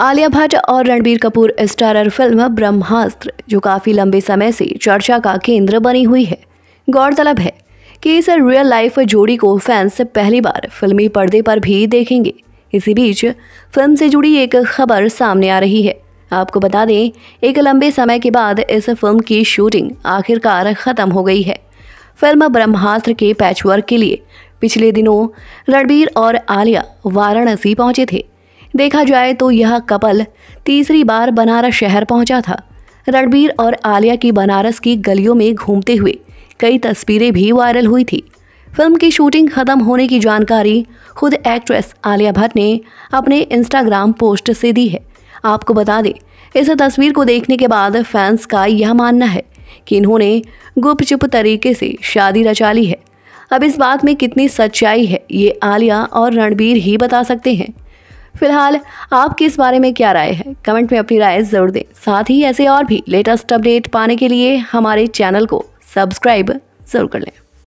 आलिया भट्ट और Ranbir Kapoor starrer film Brahmastra जो काफ़ी लंबे समय से चर्चा का केंद्र बनी हुई है गौरतलब है कि इस रियल लाइफ जोड़ी को फैंस पहली बार फिल्मी पर्दे पर भी देखेंगे इसी बीच फिल्म से जुड़ी एक खबर सामने आ रही है आपको बता दें एक लंबे समय के बाद इस फिल्म की शूटिंग आखिरकार ख़त्म हो गई है फिल्म ब्रह्मास्त्र के पैचवर्क के लिए पिछले दिनों रणबीर और आलिया वाराणसी पहुंचे थे देखा जाए तो यह कपल तीसरी बार बनारस शहर पहुंचा था रणबीर और आलिया की बनारस की गलियों में घूमते हुए कई तस्वीरें भी वायरल हुई थी फिल्म की शूटिंग खत्म होने की जानकारी खुद एक्ट्रेस आलिया भट्ट ने अपने इंस्टाग्राम पोस्ट से दी है आपको बता दें इस तस्वीर को देखने के बाद फैंस का यह मानना है कि इन्होंने गुपचुप तरीके से शादी रचा ली है अब इस बात में कितनी सच्चाई है ये आलिया और रणबीर ही बता सकते हैं फिलहाल आपकी इस बारे में क्या राय है कमेंट में अपनी राय ज़रूर दें साथ ही ऐसे और भी लेटेस्ट अपडेट पाने के लिए हमारे चैनल को सब्सक्राइब ज़रूर कर लें